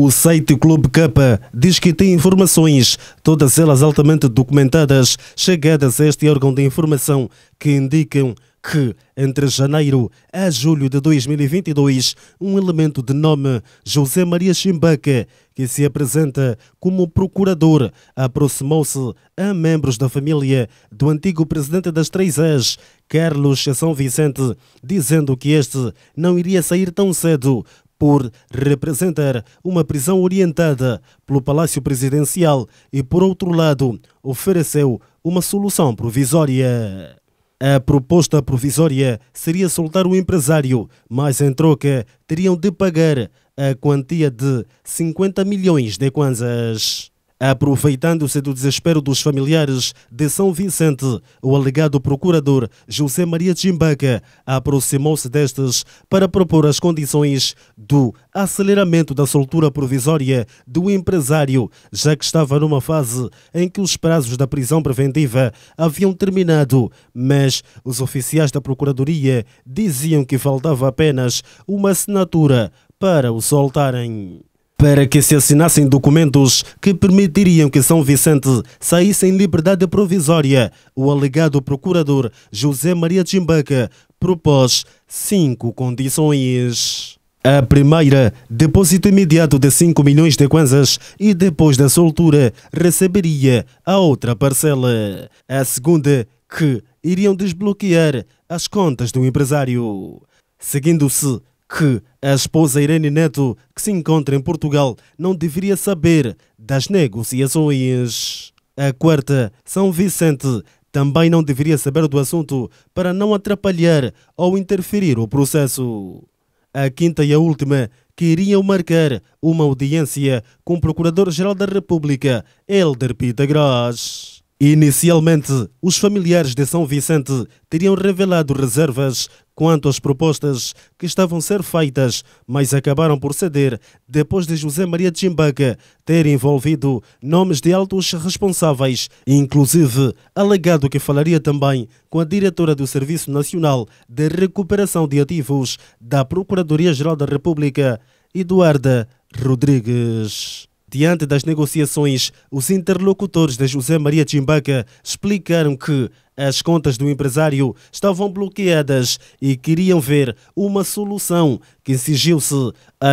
O site Clube Capa diz que tem informações, todas elas altamente documentadas, chegadas a este órgão de informação, que indicam que, entre janeiro a julho de 2022, um elemento de nome José Maria Chimbaca, que se apresenta como procurador, aproximou-se a membros da família do antigo presidente das Três as Carlos São Vicente, dizendo que este não iria sair tão cedo, por representar uma prisão orientada pelo Palácio Presidencial e, por outro lado, ofereceu uma solução provisória. A proposta provisória seria soltar o empresário, mas em troca teriam de pagar a quantia de 50 milhões de kwanzas. Aproveitando-se do desespero dos familiares de São Vicente, o alegado procurador José Maria Chimbaca aproximou-se destes para propor as condições do aceleramento da soltura provisória do empresário, já que estava numa fase em que os prazos da prisão preventiva haviam terminado, mas os oficiais da Procuradoria diziam que faltava apenas uma assinatura para o soltarem para que se assinassem documentos que permitiriam que São Vicente saísse em liberdade provisória. O alegado procurador José Maria Chimbaca propôs cinco condições. A primeira, depósito imediato de 5 milhões de kwanzas e depois da soltura receberia a outra parcela. A segunda, que iriam desbloquear as contas do empresário. Seguindo-se que a esposa Irene Neto, que se encontra em Portugal, não deveria saber das negociações. A quarta, São Vicente, também não deveria saber do assunto para não atrapalhar ou interferir o processo. A quinta e a última queriam marcar uma audiência com o Procurador-Geral da República, Helder Pita Gross. Inicialmente, os familiares de São Vicente teriam revelado reservas quanto às propostas que estavam a ser feitas, mas acabaram por ceder depois de José Maria de Chimbaca ter envolvido nomes de altos responsáveis, inclusive alegado que falaria também com a diretora do Serviço Nacional de Recuperação de Ativos da Procuradoria-Geral da República, Eduarda Rodrigues. Diante das negociações, os interlocutores de José Maria Chimbaca explicaram que as contas do empresário estavam bloqueadas e queriam ver uma solução que exigiu-se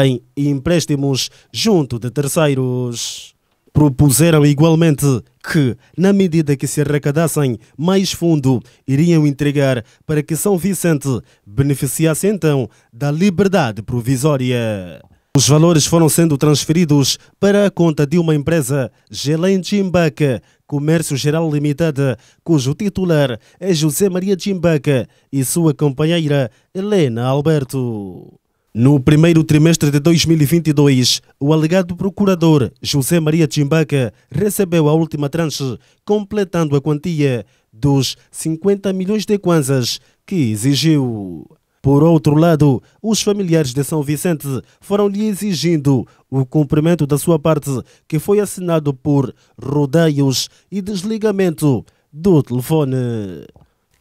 em empréstimos junto de terceiros. Propuseram igualmente que, na medida que se arrecadassem mais fundo, iriam entregar para que São Vicente beneficiasse então da liberdade provisória. Os valores foram sendo transferidos para a conta de uma empresa, Gelém Jimbaca, Comércio Geral Limitada, cujo titular é José Maria Jimbaca e sua companheira Helena Alberto. No primeiro trimestre de 2022, o alegado procurador José Maria Jimbaca recebeu a última tranche, completando a quantia dos 50 milhões de kwanzas que exigiu. Por outro lado, os familiares de São Vicente foram lhe exigindo o cumprimento da sua parte, que foi assinado por rodeios e desligamento do telefone.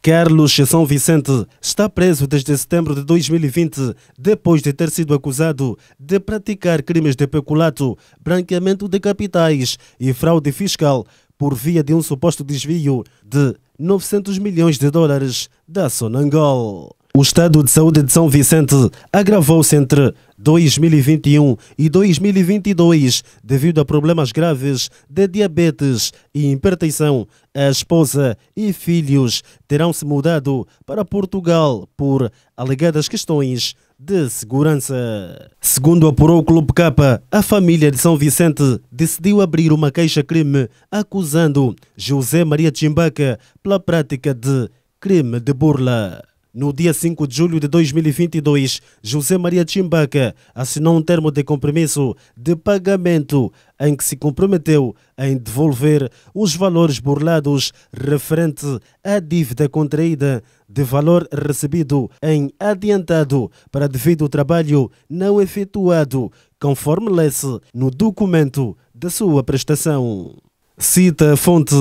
Carlos São Vicente está preso desde setembro de 2020, depois de ter sido acusado de praticar crimes de peculato, branqueamento de capitais e fraude fiscal por via de um suposto desvio de 900 milhões de dólares da Sonangol. O estado de saúde de São Vicente agravou-se entre 2021 e 2022 devido a problemas graves de diabetes e hipertensão. A esposa e filhos terão se mudado para Portugal por alegadas questões de segurança. Segundo apurou o Clube Capa, a família de São Vicente decidiu abrir uma queixa-crime acusando José Maria Chimbaca pela prática de crime de burla. No dia 5 de julho de 2022, José Maria Chimbaca assinou um termo de compromisso de pagamento em que se comprometeu em devolver os valores burlados referente à dívida contraída de valor recebido em adiantado para devido trabalho não efetuado, conforme lê-se no documento da sua prestação. Cita a fonte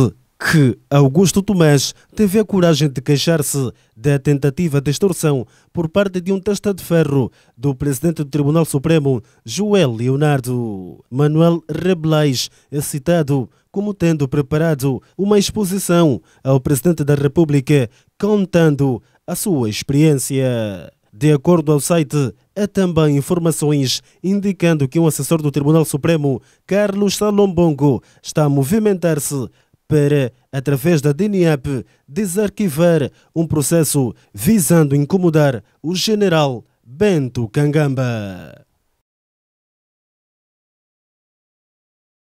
que Augusto Tomás teve a coragem de queixar-se da tentativa de extorsão por parte de um testa de ferro do presidente do Tribunal Supremo, Joel Leonardo. Manuel Rebelais é citado como tendo preparado uma exposição ao presidente da República contando a sua experiência. De acordo ao site, há também informações indicando que um assessor do Tribunal Supremo, Carlos Salombongo, está a movimentar-se para, através da DNAP, desarquivar um processo visando incomodar o general Bento Cangamba.